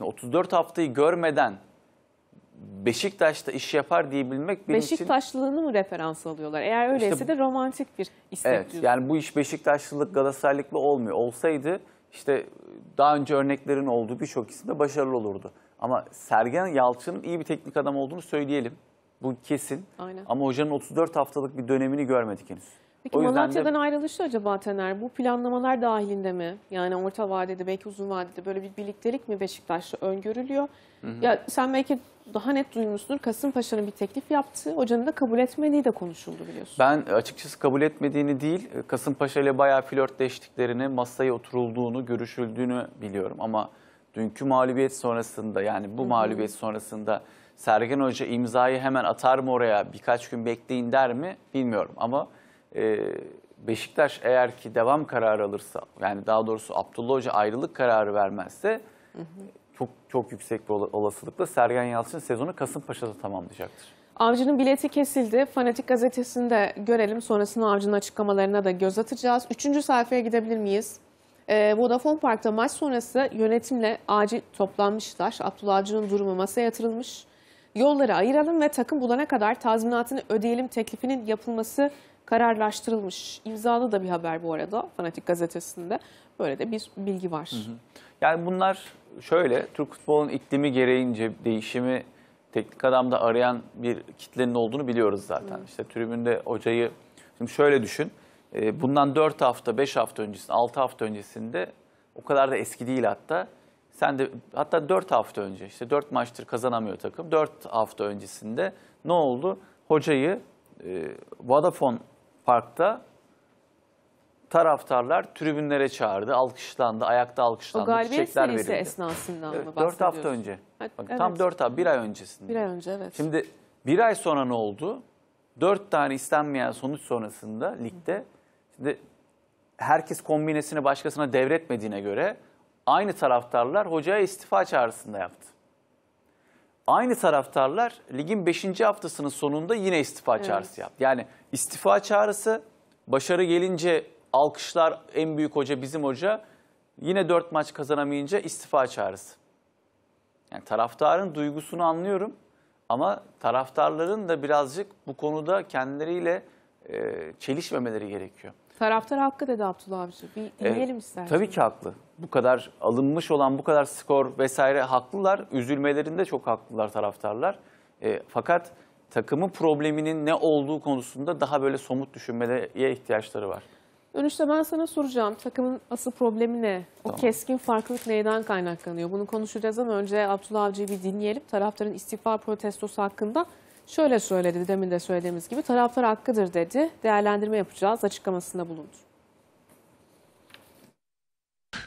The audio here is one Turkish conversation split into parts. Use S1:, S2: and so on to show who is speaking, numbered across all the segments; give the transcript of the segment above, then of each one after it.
S1: Şimdi 34 haftayı görmeden Beşiktaş'ta iş yapar diyebilmek benim için...
S2: Beşiktaşlılığını mı referans alıyorlar? Eğer öyleyse işte, de romantik bir istek Evet diyorum.
S1: yani bu iş Beşiktaşlılık Galatasaraylıklı olmuyor. Olsaydı işte daha önce örneklerin olduğu birçok isimde başarılı olurdu. Ama Sergen Yalçın'ın iyi bir teknik adam olduğunu söyleyelim. Bu kesin. Aynen. Ama hocanın 34 haftalık bir dönemini görmedik henüz. Peki o Malatya'dan de...
S2: ayrılışı acaba Tener bu planlamalar dahilinde mi? Yani orta vadede belki uzun vadede böyle bir birliktelik mi Beşiktaş'la öngörülüyor? Hı hı. Ya sen belki daha net duymuşsundur. Kasımpaşa'nın bir teklif yaptı. Hocanın da kabul etmediği de konuşuldu biliyorsun.
S1: Ben açıkçası kabul etmediğini değil, Kasımpaşa ile bayağı flörtleştiklerini, masaya oturulduğunu, görüşüldüğünü biliyorum. Ama dünkü mağlubiyet sonrasında yani bu hı hı. mağlubiyet sonrasında Sergen Hoca imzayı hemen atar mı oraya birkaç gün bekleyin der mi bilmiyorum. Ama ee, Beşiktaş eğer ki devam kararı alırsa yani daha doğrusu Abdullah Hoca ayrılık kararı vermezse hı hı. çok çok yüksek bir olasılıkla Sergen Yalçın sezonu Kasımpaşa'da tamamlayacaktır.
S2: Avcı'nın bileti kesildi. Fanatik gazetesinde görelim. Sonrasında Avcı'nın açıklamalarına da göz atacağız. Üçüncü sayfaya gidebilir miyiz? E, Vodafone Park'ta maç sonrası yönetimle acil toplanmışlar. Abdullah Avcı'nın durumu masaya yatırılmış. Yolları ayıralım ve takım bulana kadar tazminatını ödeyelim teklifinin yapılması kararlaştırılmış. İmzalı da bir haber bu arada Fanatik Gazetesi'nde. Böyle de bir bilgi var. Hı hı.
S1: Yani bunlar şöyle, Türk futbolun iklimi gereğince değişimi teknik adamda arayan bir kitlenin olduğunu biliyoruz zaten. Hı. İşte tribünde hocayı, şimdi şöyle düşün, e, bundan 4 hafta, 5 hafta öncesinde, 6 hafta öncesinde o kadar da eski değil hatta. Sen de hatta 4 hafta önce işte 4 maçtır kazanamıyor takım. 4 hafta öncesinde ne oldu? Hocayı e, Vodafone parkta taraftarlar tribünlere çağırdı, alkışlandı, ayakta alkışlandı, O galibiyet serisi verildi.
S2: esnasından mı bahsediyorsun? Dört hafta
S1: önce. Evet, Tam evet. dört hafta, bir ay öncesinde. Bir ay önce evet. Şimdi bir ay sonra ne oldu? Dört tane istenmeyen sonuç sonrasında ligde şimdi herkes kombinesini başkasına devretmediğine göre aynı taraftarlar hocaya istifa çağrısında yaptı. Aynı taraftarlar ligin 5. haftasının sonunda yine istifa evet. çağrısı yaptı. Yani istifa çağrısı, başarı gelince alkışlar en büyük hoca bizim hoca. Yine 4 maç kazanamayınca istifa çağrısı. Yani taraftarın duygusunu anlıyorum ama taraftarların da birazcık bu konuda kendileriyle çelişmemeleri gerekiyor.
S2: Taraftar haklı dedi Abdullah Avcı. Bir e, dinleyelim e, istersen. Tabii
S1: ki haklı. Bu kadar alınmış olan bu kadar skor vesaire haklılar. Üzülmelerinde çok haklılar taraftarlar. E, fakat takımın probleminin ne olduğu konusunda daha böyle somut düşünmeye ihtiyaçları var.
S2: Dönüşte ben sana soracağım. Takımın asıl problemi ne? O tamam. keskin farklılık neyden kaynaklanıyor? Bunu konuşacağız ama önce Abdullah Avcı'yı bir dinleyelim. Taraftarın istifa protestosu hakkında Şöyle söyledi demin de söylediğimiz gibi taraflar hakkıdır dedi. Değerlendirme yapacağız açıklamasında bulundu.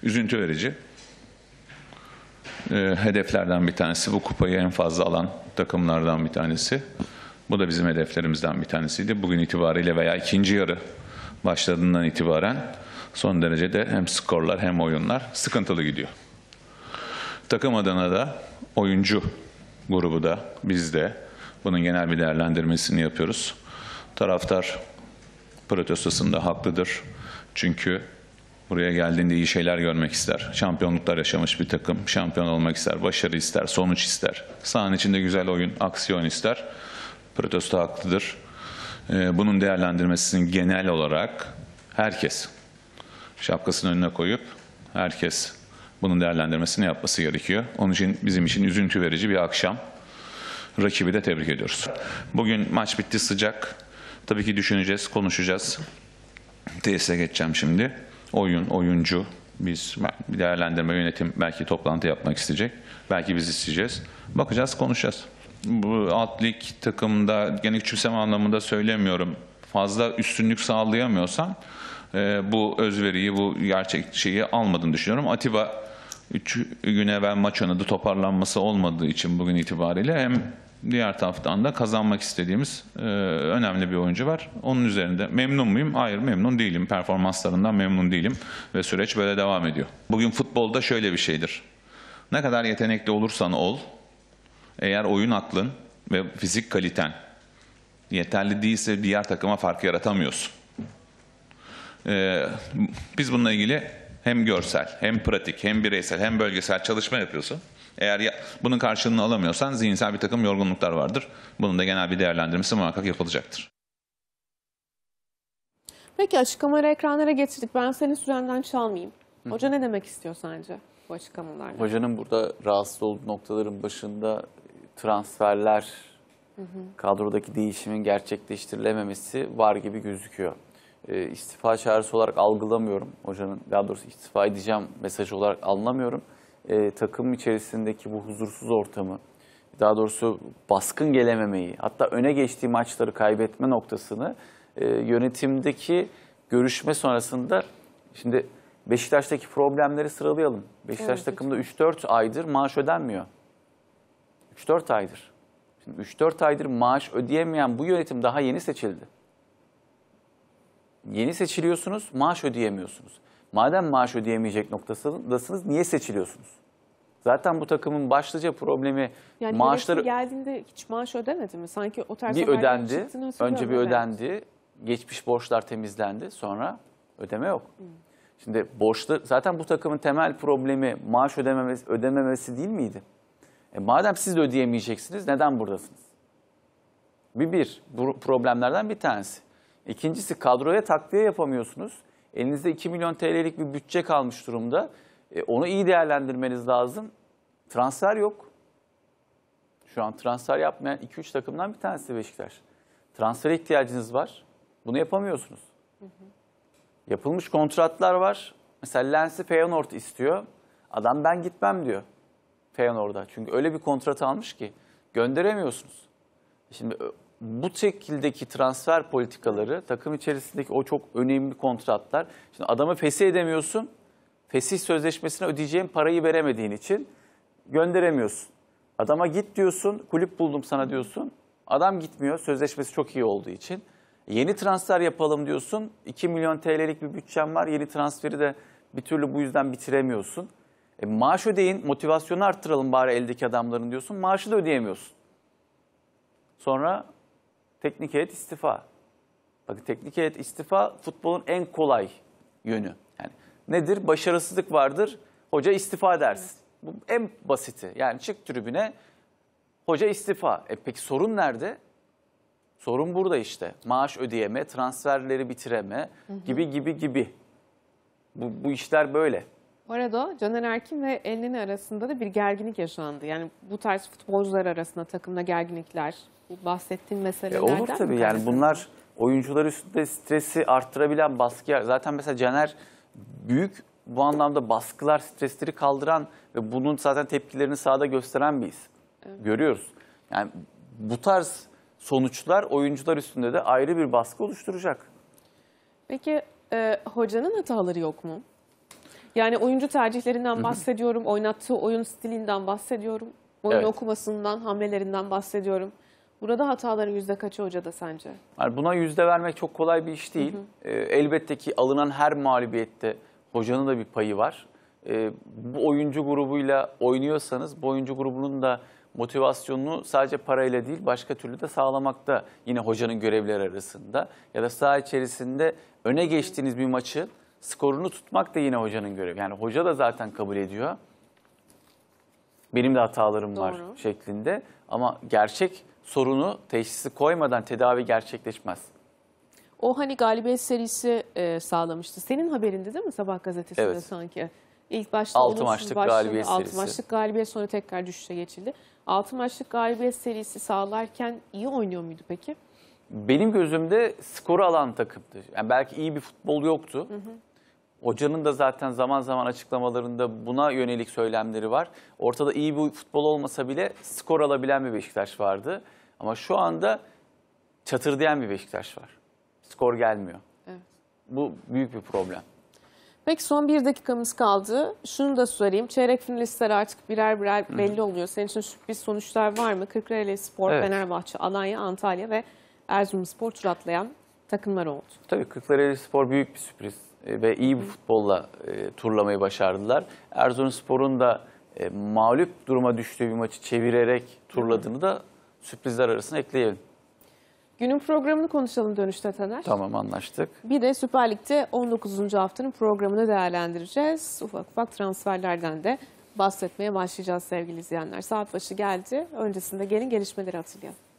S3: Üzüntü verici. Ee, hedeflerden bir tanesi bu kupayı en fazla alan takımlardan bir tanesi. Bu da bizim hedeflerimizden bir tanesiydi. Bugün itibariyle veya ikinci yarı başladığından itibaren son derecede hem skorlar hem oyunlar sıkıntılı gidiyor. Takım adına da oyuncu grubu da bizde. Bunun genel bir değerlendirmesini yapıyoruz. Taraftar protestosunda haklıdır. Çünkü buraya geldiğinde iyi şeyler görmek ister. Şampiyonluklar yaşamış bir takım. Şampiyon olmak ister, başarı ister, sonuç ister. Sahanın içinde güzel oyun, aksiyon ister. Protesto haklıdır. Ee, bunun değerlendirmesini genel olarak herkes şapkasını önüne koyup herkes bunun değerlendirmesini yapması gerekiyor. Onun için bizim için üzüntü verici bir akşam rakibi de tebrik ediyoruz. Bugün maç bitti sıcak. Tabii ki düşüneceğiz, konuşacağız. TSE geçeceğim şimdi. Oyun, oyuncu, biz bir değerlendirme yönetim belki toplantı yapmak isteyecek. Belki biz isteyeceğiz. Bakacağız, konuşacağız. Bu alt lig takımda gene küçümseme anlamında söylemiyorum. Fazla üstünlük sağlayamıyorsan e, bu özveriyi, bu gerçek şeyi almadığını düşünüyorum. Atiba 3 gün evvel maç oynadı. Toparlanması olmadığı için bugün itibariyle hem Diğer taraftan da kazanmak istediğimiz e, önemli bir oyuncu var. Onun üzerinde memnun muyum? Hayır memnun değilim. Performanslarından memnun değilim ve süreç böyle devam ediyor. Bugün futbolda şöyle bir şeydir. Ne kadar yetenekli olursan ol, eğer oyun aklın ve fizik kaliten yeterli değilse diğer takıma fark yaratamıyorsun. Ee, biz bununla ilgili hem görsel, hem pratik, hem bireysel, hem bölgesel çalışma yapıyorsun. Eğer ya, bunun karşılığını alamıyorsan zihinsel bir takım yorgunluklar vardır. Bunun da genel bir değerlendirmesi muhakkak yapılacaktır.
S2: Peki açıklamaları ekranlara getirdik. Ben senin sürenden çalmayayım. Hoca ne demek istiyor sence bu açıklamalarla? Hocanın
S1: burada rahatsız olduğu noktaların başında transferler, kadrodaki değişimin gerçekleştirilememesi var gibi gözüküyor. Ee, istifa çağrısı olarak algılamıyorum hocanın. Daha doğrusu istifa edeceğim mesajı olarak anlamıyorum e, takım içerisindeki bu huzursuz ortamı, daha doğrusu baskın gelememeyi, hatta öne geçtiği maçları kaybetme noktasını e, yönetimdeki görüşme sonrasında şimdi Beşiktaş'taki problemleri sıralayalım. Beşiktaş evet. takımda 3-4 aydır maaş ödenmiyor. 3-4 aydır. Şimdi 3-4 aydır maaş ödeyemeyen bu yönetim daha yeni seçildi. Yeni seçiliyorsunuz, maaş ödeyemiyorsunuz. Madem maaş ödeyemeyecek noktasındasınız niye seçiliyorsunuz? Zaten bu takımın başlıca problemi yani maaşları...
S2: geldiğinde hiç maaş ödemedi mi? Sanki o tarz bir ödendi. Önce bir ödendi.
S1: Geçmiş borçlar temizlendi. Sonra ödeme yok. Hmm. Şimdi borçlu zaten bu takımın temel problemi maaş ödememesi, ödememesi değil miydi? E madem siz de ödeyemeyeceksiniz neden buradasınız? Bir bir bu problemlerden bir tanesi. İkincisi kadroya takviye yapamıyorsunuz. Elinizde 2 milyon TL'lik bir bütçe kalmış durumda. E, onu iyi değerlendirmeniz lazım. Transfer yok. Şu an transfer yapmayan 2-3 takımdan bir tanesi Beşiktaş. Transfer ihtiyacınız var. Bunu yapamıyorsunuz. Hı hı. Yapılmış kontratlar var. Mesela Lens'i Feyenoord istiyor. Adam ben gitmem diyor Feyenoord'a. Çünkü öyle bir kontrat almış ki gönderemiyorsunuz. Şimdi bu şekildeki transfer politikaları, takım içerisindeki o çok önemli kontratlar. Şimdi adamı fesih edemiyorsun. Fesih sözleşmesine ödeyeceğin parayı veremediğin için gönderemiyorsun. Adama git diyorsun, kulüp buldum sana diyorsun. Adam gitmiyor, sözleşmesi çok iyi olduğu için. Yeni transfer yapalım diyorsun. 2 milyon TL'lik bir bütçem var. Yeni transferi de bir türlü bu yüzden bitiremiyorsun. E, maaş ödeyin, motivasyonu arttıralım bari eldeki adamların diyorsun. Maaşı da ödeyemiyorsun. Sonra teknik heyet istifa. Bakın teknik heyet istifa futbolun en kolay yönü. Yani nedir? Başarısızlık vardır. Hoca istifa dersin. Evet. Bu en basiti. Yani çık tribüne hoca istifa. E peki sorun nerede? Sorun burada işte. Maaş ödeyeme, transferleri bitireme hı hı. gibi gibi gibi. Bu, bu işler böyle.
S2: Bu arada Caner Erkin ve Elneni arasında da bir gerginlik yaşandı. Yani bu tarz futbolcular arasında takımda gerginlikler, bahsettiğim meselelerden e Olur tabii yani
S1: bunlar oyuncular üstünde stresi arttırabilen baskı zaten mesela Caner büyük bu anlamda baskılar, stresleri kaldıran ve bunun zaten tepkilerini sahada gösteren biriz Evet. Görüyoruz. Yani bu tarz sonuçlar oyuncular üstünde de ayrı bir baskı oluşturacak.
S2: Peki e, hocanın hataları yok mu? Yani oyuncu tercihlerinden bahsediyorum, oynattığı oyun stilinden bahsediyorum, oyun evet. okumasından, hamlelerinden bahsediyorum. Burada hataların yüzde kaçı hocada sence?
S1: Yani buna yüzde vermek çok kolay bir iş değil. Hı hı. E, elbette ki alınan her mağlubiyette hocanın da bir payı var. E, bu oyuncu grubuyla oynuyorsanız bu oyuncu grubunun da motivasyonunu sadece parayla değil başka türlü de sağlamakta yine hocanın görevleri arasında. Ya da saha içerisinde öne geçtiğiniz bir maçı skorunu tutmak da yine hocanın görevi. Yani hoca da zaten kabul ediyor. Benim de hatalarım Doğru. var şeklinde. Ama gerçek sorunu teşhisi koymadan tedavi gerçekleşmez.
S2: O hani galibiyet serisi e, sağlamıştı. Senin haberinde değil mi sabah gazetesinde evet. sanki? İlk başta 6 maçlık başladı. galibiyet 6 serisi. 6 maçlık galibiyet sonra tekrar düşüşe geçildi. 6 maçlık galibiyet serisi sağlarken iyi oynuyor muydu peki?
S1: Benim gözümde skoru alan takımdı. Yani belki iyi bir futbol yoktu. Hı hı. Hocanın da zaten zaman zaman açıklamalarında buna yönelik söylemleri var. Ortada iyi bir futbol olmasa bile skor alabilen bir Beşiktaş vardı. Ama şu anda çatırdayan bir Beşiktaş var. Skor gelmiyor. Evet. Bu büyük bir problem.
S2: Peki son bir dakikamız kaldı. Şunu da sorayım. Çeyrek finalistler artık birer birer belli Hı. oluyor. Senin için sürpriz sonuçlar var mı? Kırklareli Spor, evet. Fenerbahçe, Alanya, Antalya ve Erzurum Spor tur atlayan takımlar oldu. Tabii
S1: Kırklareli Spor büyük bir sürpriz. E, ve iyi bir futbolla e, turlamayı başardılar. Erzurumspor'un da e, mağlup duruma düştüğü bir maçı çevirerek turladığını da sürprizler arasına ekleyelim.
S2: Günün programını konuşalım dönüşte Taner. Tamam anlaştık. Bir de Süper Lig'de 19. haftanın programını değerlendireceğiz. Ufak ufak transferlerden de bahsetmeye başlayacağız sevgili izleyenler. Saat başı geldi. Öncesinde gelin gelişmeleri hatırlayalım.